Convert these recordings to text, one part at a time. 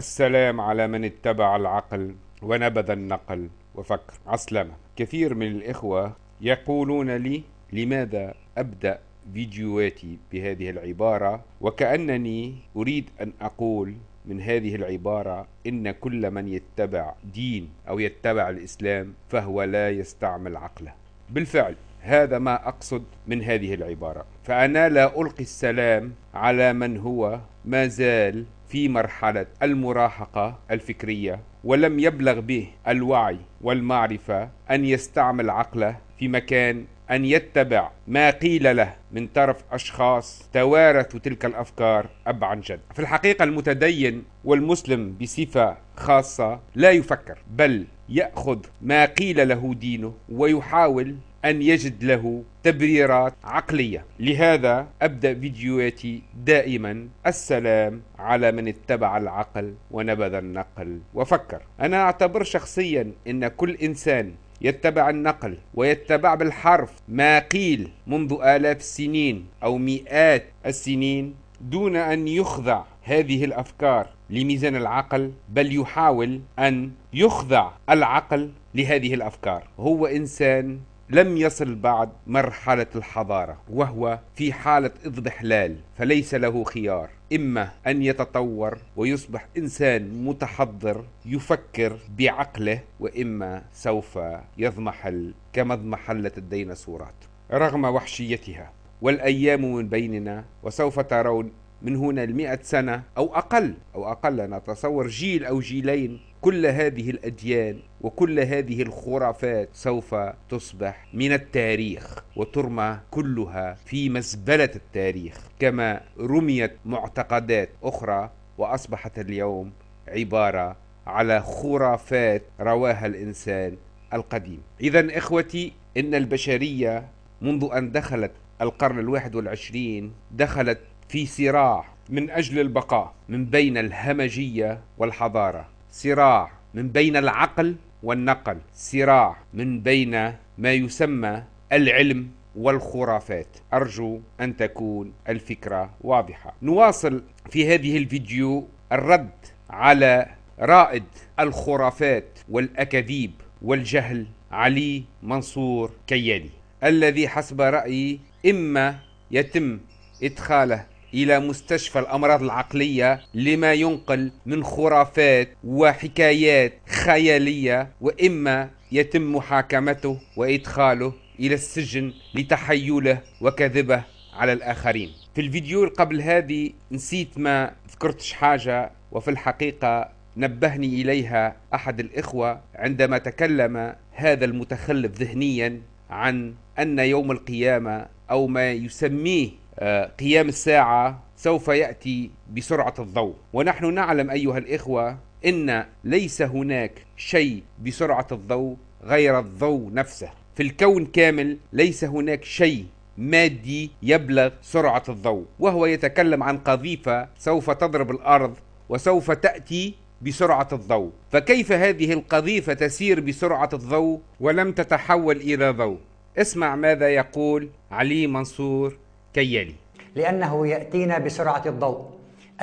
السلام على من اتبع العقل ونبذ النقل وفكر عسلمة كثير من الإخوة يقولون لي لماذا أبدأ فيديوهاتي بهذه العبارة وكأنني أريد أن أقول من هذه العبارة إن كل من يتبع دين أو يتبع الإسلام فهو لا يستعمل عقله بالفعل هذا ما أقصد من هذه العبارة فأنا لا ألقي السلام على من هو ما زال في مرحلة المراهقة الفكرية ولم يبلغ به الوعي والمعرفة أن يستعمل عقله في مكان أن يتبع ما قيل له من طرف أشخاص توارثوا تلك الأفكار أب عن جد في الحقيقة المتدين والمسلم بصفة خاصة لا يفكر بل يأخذ ما قيل له دينه ويحاول أن يجد له تبريرات عقلية لهذا أبدأ فيديوهاتي دائما السلام على من اتبع العقل ونبذ النقل وفكر أنا أعتبر شخصيا أن كل إنسان يتبع النقل ويتبع بالحرف ما قيل منذ آلاف السنين أو مئات السنين دون أن يخضع هذه الأفكار لميزان العقل بل يحاول أن يخضع العقل لهذه الأفكار هو إنسان لم يصل بعد مرحلة الحضارة وهو في حالة اضمحلال فليس له خيار إما أن يتطور ويصبح إنسان متحضر يفكر بعقله وإما سوف يضمحل كما اضمحلت الديناصورات رغم وحشيتها والأيام من بيننا وسوف ترون من هنا المئة سنة أو أقل أو أقل أنا أتصور جيل أو جيلين كل هذه الأديان وكل هذه الخرافات سوف تصبح من التاريخ وترمى كلها في مزبلة التاريخ كما رميت معتقدات أخرى وأصبحت اليوم عبارة على خرافات رواها الإنسان القديم إذا إخوتي إن البشرية منذ أن دخلت القرن الواحد والعشرين دخلت في صراع من أجل البقاء من بين الهمجية والحضارة صراع من بين العقل والنقل صراع من بين ما يسمى العلم والخرافات أرجو أن تكون الفكرة واضحة نواصل في هذه الفيديو الرد على رائد الخرافات والأكاذيب والجهل علي منصور كيالي الذي حسب رأيي إما يتم إدخاله إلى مستشفى الأمراض العقلية لما ينقل من خرافات وحكايات خيالية وإما يتم محاكمته وإدخاله إلى السجن لتحيله وكذبه على الآخرين في الفيديو قبل هذه نسيت ما ذكرتش حاجة وفي الحقيقة نبهني إليها أحد الإخوة عندما تكلم هذا المتخلف ذهنيا عن أن يوم القيامة أو ما يسميه آه، قيام الساعة سوف يأتي بسرعة الضوء ونحن نعلم أيها الإخوة إن ليس هناك شيء بسرعة الضوء غير الضوء نفسه في الكون كامل ليس هناك شيء مادي يبلغ سرعة الضوء وهو يتكلم عن قذيفة سوف تضرب الأرض وسوف تأتي بسرعة الضوء فكيف هذه القذيفة تسير بسرعة الضوء ولم تتحول إلى ضوء اسمع ماذا يقول علي منصور كيلي لأنه يأتينا بسرعة الضوء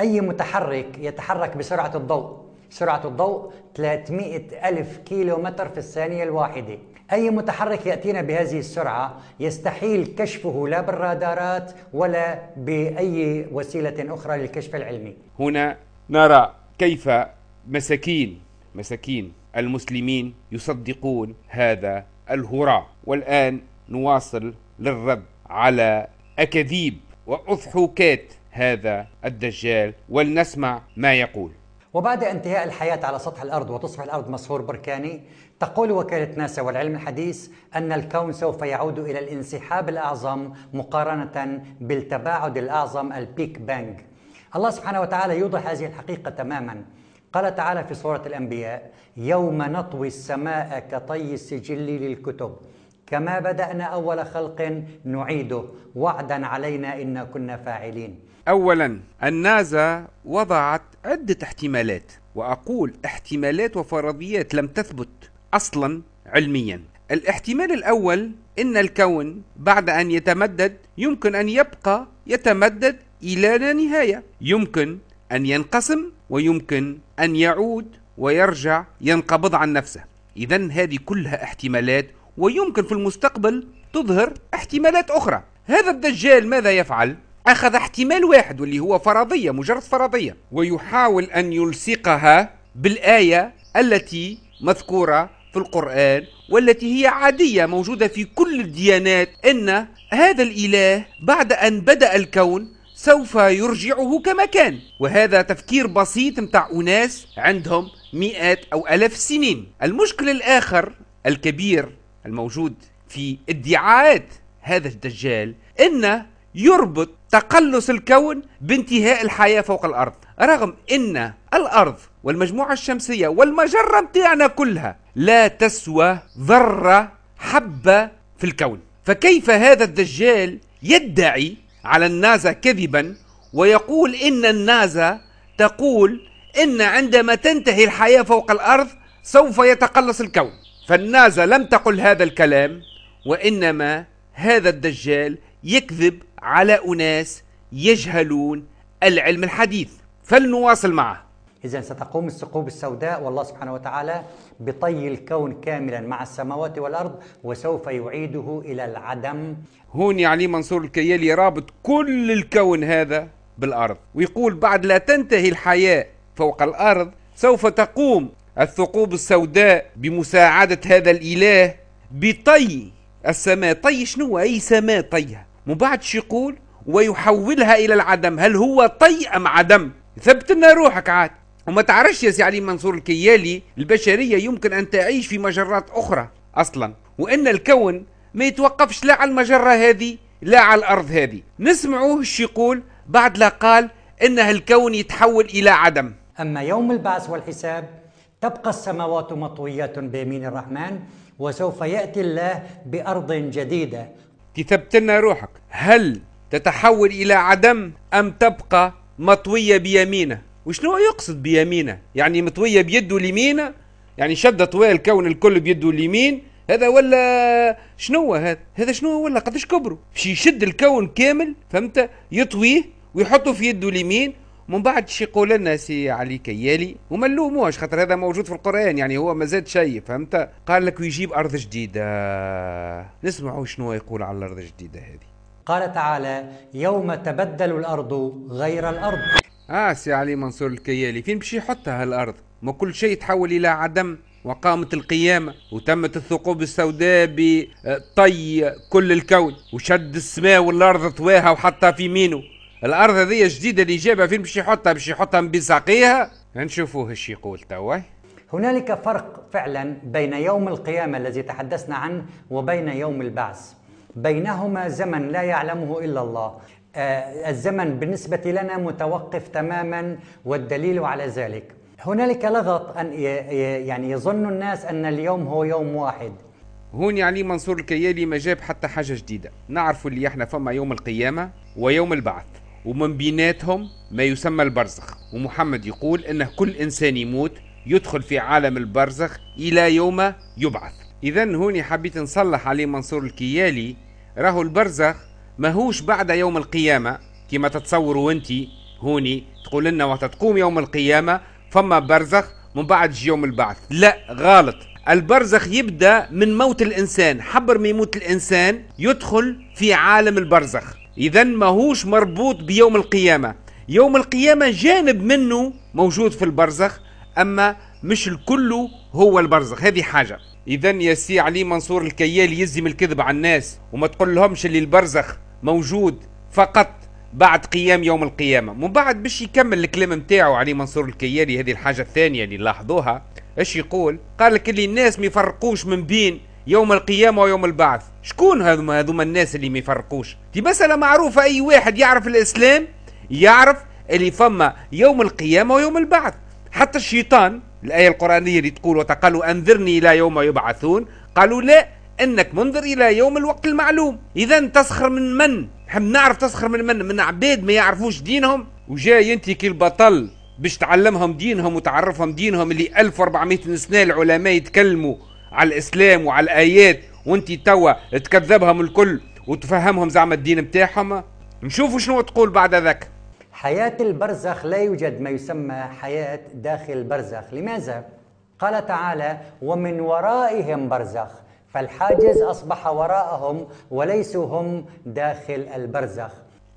أي متحرك يتحرك بسرعة الضوء سرعة الضوء 300 ألف كيلو متر في الثانية الواحدة أي متحرك يأتينا بهذه السرعة يستحيل كشفه لا بالرادارات ولا بأي وسيلة أخرى للكشف العلمي هنا نرى كيف مساكين مساكين المسلمين يصدقون هذا الهراء والآن نواصل للرد على أكاذيب وأضحوكات هذا الدجال ولنسمع ما يقول وبعد انتهاء الحياة على سطح الأرض وتصبح الأرض مسحور بركاني تقول وكالة ناسا والعلم الحديث أن الكون سوف يعود إلى الانسحاب الأعظم مقارنة بالتباعد الأعظم البيك بانج الله سبحانه وتعالى يوضح هذه الحقيقة تماما قال تعالى في سورة الأنبياء يوم نطوي السماء كطي السجل للكتب كما بدأنا أول خلق نعيده وعدا علينا إن كنا فاعلين أولا النازا وضعت عدة احتمالات وأقول احتمالات وفرضيات لم تثبت أصلا علميا الاحتمال الأول أن الكون بعد أن يتمدد يمكن أن يبقى يتمدد إلى لا نهاية يمكن أن ينقسم ويمكن أن يعود ويرجع ينقبض عن نفسه إذا هذه كلها احتمالات ويمكن في المستقبل تظهر احتمالات أخرى هذا الدجال ماذا يفعل؟ أخذ احتمال واحد واللي هو فرضية مجرد فرضية ويحاول أن يلصقها بالآية التي مذكورة في القرآن والتي هي عادية موجودة في كل الديانات أن هذا الإله بعد أن بدأ الكون سوف يرجعه كما كان وهذا تفكير بسيط متاع أناس عندهم مئات أو ألف سنين المشكل الآخر الكبير الموجود في ادعاءات هذا الدجال انه يربط تقلص الكون بانتهاء الحياة فوق الأرض رغم أن الأرض والمجموعة الشمسية والمجرة بتاعنا كلها لا تسوى ذرة حبة في الكون فكيف هذا الدجال يدعي على النازا كذبا ويقول إن النازا تقول إن عندما تنتهي الحياة فوق الأرض سوف يتقلص الكون فالنازة لم تقل هذا الكلام وإنما هذا الدجال يكذب على أناس يجهلون العلم الحديث فلنواصل معه إذا ستقوم الثقوب السوداء والله سبحانه وتعالى بطي الكون كاملا مع السماوات والأرض وسوف يعيده إلى العدم هون يعني منصور الكيالي رابط كل الكون هذا بالأرض ويقول بعد لا تنتهي الحياة فوق الأرض سوف تقوم الثقوب السوداء بمساعدة هذا الإله بطي السماء طي شنو أي سماء طيها من بعد شو يقول ويحولها إلى العدم هل هو طي أم عدم ثبت لنا روحك عاد وما تعرفش يا سي علي منصور الكيالي البشرية يمكن أن تعيش في مجرات أخرى أصلا وأن الكون ما يتوقفش لا على المجرة هذه لا على الأرض هذه نسمعوه شو يقول بعد لا قال إن الكون يتحول إلى عدم أما يوم البعث والحساب تبقى السماوات مطويات بيمين الرحمن وسوف ياتي الله بارض جديده كتبت لنا روحك هل تتحول الى عدم ام تبقى مطويه بيمينه وشنو يقصد بيمينه يعني مطويه بيده اليمينه يعني شد طويل الكون الكل بيده اليمين هذا ولا شنو هذا هذا شنو ولا قدش كبره باش يشد الكون كامل فهمت يطويه ويحطه في يده اليمين من بعد شي يقول لنا سي علي كيالي وما نلوموهش خاطر هذا موجود في القران يعني هو ما زاد شيء فهمت قال لك ويجيب ارض جديده نسمعوا شنو يقول على الارض الجديده هذه قال تعالى يوم تبدل الارض غير الارض اه سي علي منصور الكيالي فين باش يحطها هالارض ما كل شيء تحول الى عدم وقامت القيامة وتمت الثقوب السوداء بطي آه، كل الكون وشد السماء والأرض طواها وحطها في مينو الارض هذه جديده اللي جابها فين باش يحطها باش يحطها بساقيها نشوفوه ايش يقول توا هنالك فرق فعلا بين يوم القيامه الذي تحدثنا عنه وبين يوم البعث بينهما زمن لا يعلمه الا الله آه الزمن بالنسبه لنا متوقف تماما والدليل على ذلك هنالك لغط ان يعني يظن الناس ان اليوم هو يوم واحد هون يعني منصور الكيالي ما جاب حتى حاجه جديده نعرف اللي احنا فما يوم القيامه ويوم البعث ومن بيناتهم ما يسمى البرزخ ومحمد يقول أن كل إنسان يموت يدخل في عالم البرزخ إلى يوم يبعث إذا هوني حبيت نصلح علي منصور الكيالي راهو البرزخ ماهوش بعد يوم القيامة كما تتصوروا أنت هوني تقول لنا وتتقوم يوم القيامة فما برزخ من بعد يوم البعث لا غلط البرزخ يبدا من موت الانسان حبر ما يموت الانسان يدخل في عالم البرزخ إذا ماهوش مربوط بيوم القيامة يوم القيامة جانب منه موجود في البرزخ أما مش الكل هو البرزخ هذه حاجة إذا يا سي علي منصور الكيال يزم الكذب على الناس وما تقول لهمش اللي البرزخ موجود فقط بعد قيام يوم القيامة من بعد باش يكمل الكلام نتاعو علي منصور الكيالي هذه الحاجة الثانية اللي لاحظوها ايش يقول قال لك اللي الناس ما يفرقوش من بين يوم القيامة ويوم البعث شكون هذوما هذوما الناس اللي ما يفرقوش دي مسألة معروفة أي واحد يعرف الإسلام يعرف اللي فما يوم القيامة ويوم البعث حتى الشيطان الآية القرآنية اللي تقول وتقالوا أنذرني إلى يوم يبعثون قالوا لا انك منذر الى يوم الوقت المعلوم اذا تسخر من من هم نعرف تسخر من من من عباد ما يعرفوش دينهم وجاي انت كي البطل باش تعلمهم دينهم وتعرفهم دينهم اللي 1400 سنه العلماء يتكلموا على الاسلام وعلى الايات وانت توا تكذبهم الكل وتفهمهم زعما الدين بتاعهم نشوفوا شنو تقول بعد ذاك حياة البرزخ لا يوجد ما يسمى حياة داخل البرزخ لماذا؟ قال تعالى ومن ورائهم برزخ فالحاجز أصبح وراءهم وليسوا هم داخل البرزخ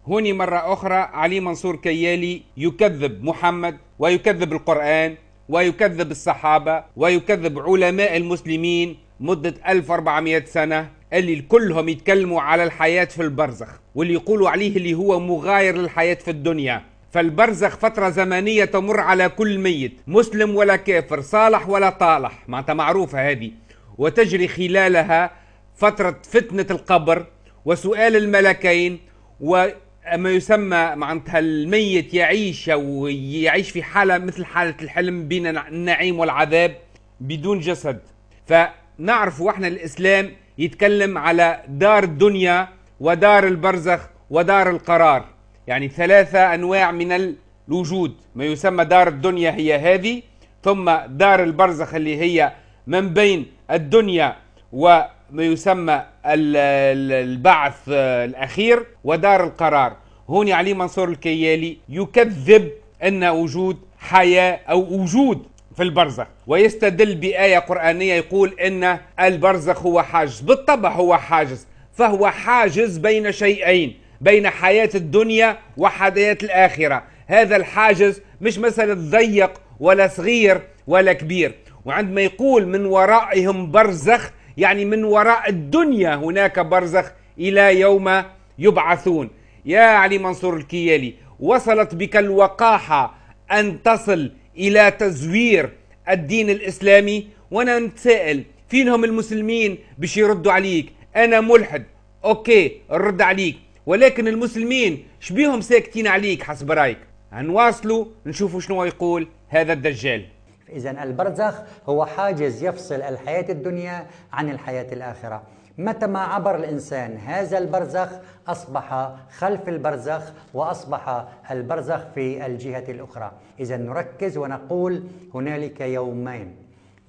هوني مرة أخرى علي منصور كيالي يكذب محمد ويكذب القرآن ويكذب الصحابة ويكذب علماء المسلمين مدة 1400 سنة اللي كلهم يتكلموا على الحياة في البرزخ واللي يقولوا عليه اللي هو مغاير للحياة في الدنيا فالبرزخ فترة زمنية تمر على كل ميت مسلم ولا كافر صالح ولا طالح معناتها معروفة هذه وتجري خلالها فترة فتنة القبر وسؤال الملكين و ما يسمى معناتها الميت يعيش او يعيش في حاله مثل حاله الحلم بين النعيم والعذاب بدون جسد فنعرف احنا الاسلام يتكلم على دار الدنيا ودار البرزخ ودار القرار يعني ثلاثه انواع من الوجود ما يسمى دار الدنيا هي هذه ثم دار البرزخ اللي هي من بين الدنيا و ما يسمى البعث الأخير ودار القرار هون علي منصور الكيالي يكذب أن وجود حياة أو وجود في البرزخ ويستدل بآية قرآنية يقول أن البرزخ هو حاجز بالطبع هو حاجز فهو حاجز بين شيئين بين حياة الدنيا وحياة الآخرة هذا الحاجز مش مساله ضيق ولا صغير ولا كبير وعندما يقول من ورائهم برزخ يعني من وراء الدنيا هناك برزخ إلى يوم يبعثون يا علي منصور الكيالي وصلت بك الوقاحة أن تصل إلى تزوير الدين الإسلامي وأنا نتسائل فين هم المسلمين باش يردوا عليك أنا ملحد أوكي الرد عليك ولكن المسلمين شبيهم ساكتين عليك حسب رايك هنواصلوا نشوفوا شنو يقول هذا الدجال إذا البرزخ هو حاجز يفصل الحياة الدنيا عن الحياة الآخرة متى ما عبر الإنسان هذا البرزخ أصبح خلف البرزخ وأصبح البرزخ في الجهة الأخرى إذا نركز ونقول هنالك يومين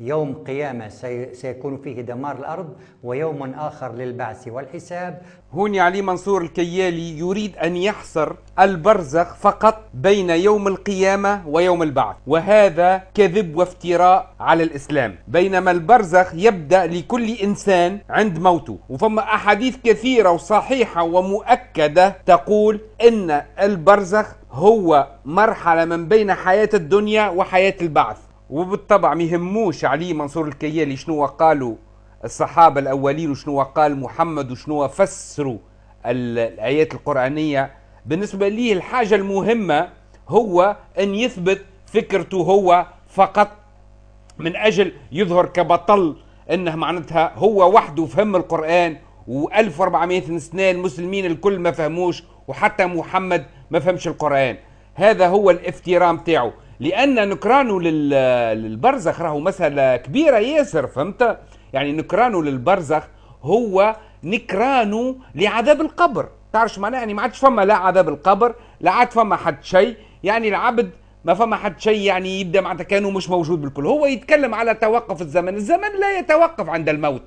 يوم قيامة سيكون فيه دمار الأرض ويوم آخر للبعث والحساب هون علي منصور الكيالي يريد أن يحصر البرزخ فقط بين يوم القيامة ويوم البعث وهذا كذب وافتراء على الإسلام بينما البرزخ يبدأ لكل إنسان عند موته وفما أحاديث كثيرة وصحيحة ومؤكدة تقول إن البرزخ هو مرحلة من بين حياة الدنيا وحياة البعث وبالطبع ما يهموش علي منصور الكيالي شنو قالوا الصحابة الأولين وشنو قال محمد وشنو فسروا الآيات القرآنية بالنسبة ليه الحاجة المهمة هو أن يثبت فكرته هو فقط من أجل يظهر كبطل أنه معناتها هو وحده فهم القرآن و1400 سنة المسلمين الكل ما فهموش وحتى محمد ما فهمش القرآن هذا هو الافترام تاعه لان نكرانه للبرزخ راهو مساله كبيره ياسر فهمت يعني نكرانه للبرزخ هو نكرانه لعذاب القبر تعرفش معناه يعني ما عادش فما لا عذاب القبر لا عاد فما حد شيء يعني العبد ما فما حد شيء يعني يبدا معناتها كانه مش موجود بالكل هو يتكلم على توقف الزمن الزمن لا يتوقف عند الموت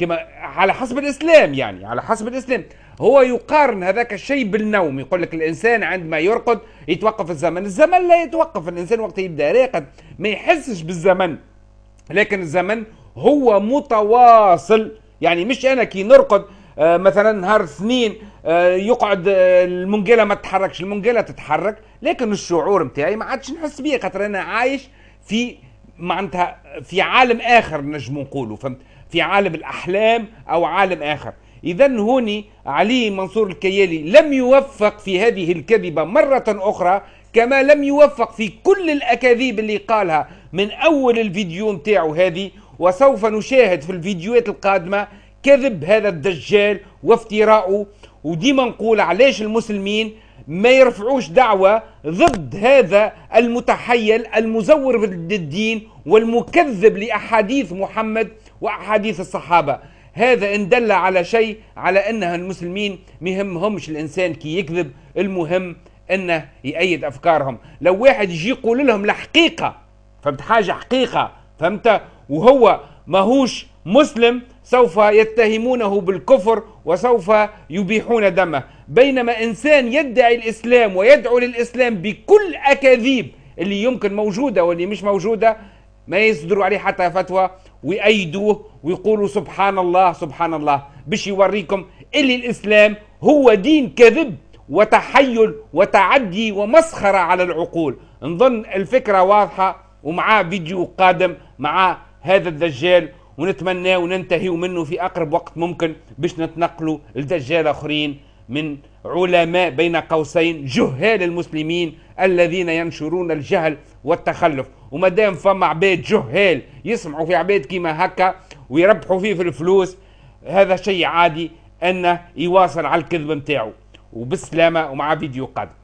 كما على حسب الاسلام يعني على حسب الاسلام هو يقارن هذاك الشيء بالنوم يقول لك الانسان عندما يرقد يتوقف الزمن الزمن لا يتوقف الانسان وقت يبدا راقد ما يحسش بالزمن لكن الزمن هو متواصل يعني مش انا كي نرقد آه، مثلا نهار اثنين آه، يقعد آه، المنجله ما تتحركش المنجله تتحرك لكن الشعور نتاعي ما عادش نحس بيه خاطر انا عايش في معناتها في عالم اخر نجم نقولوا فهمت في عالم الأحلام أو عالم آخر إذا هوني علي منصور الكيالي لم يوفق في هذه الكذبة مرة أخرى كما لم يوفق في كل الأكاذيب اللي قالها من أول الفيديو نتاعو هذه وسوف نشاهد في الفيديوهات القادمة كذب هذا الدجال وافتراءه وديما نقول علاش المسلمين ما يرفعوش دعوة ضد هذا المتحيل المزور بالدين والمكذب لأحاديث محمد وأحاديث الصحابة هذا إن دل على شيء على أنها المسلمين همش الإنسان كي يكذب المهم أنه يأيد أفكارهم لو واحد يجي يقول لهم الحقيقة فهمت حاجة حقيقة فهمت وهو ماهوش مسلم سوف يتهمونه بالكفر وسوف يبيحون دمه بينما انسان يدعي الاسلام ويدعو للاسلام بكل اكاذيب اللي يمكن موجوده واللي مش موجوده ما يصدروا عليه حتى فتوى ويأيدوه ويقولوا سبحان الله سبحان الله باش يوريكم اللي الاسلام هو دين كذب وتحيل وتعدي ومسخره على العقول نظن الفكره واضحه ومعاه فيديو قادم مع هذا الدجال ونتمناه وننتهي منه في اقرب وقت ممكن باش نتنقلوا لدجال اخرين من علماء بين قوسين جهال المسلمين الذين ينشرون الجهل والتخلف وما دام فما عباد جهال يسمعوا في عباد كيما هكا ويربحوا فيه في الفلوس هذا شيء عادي انه يواصل على الكذب نتاعو وبالسلامه ومع فيديو قادم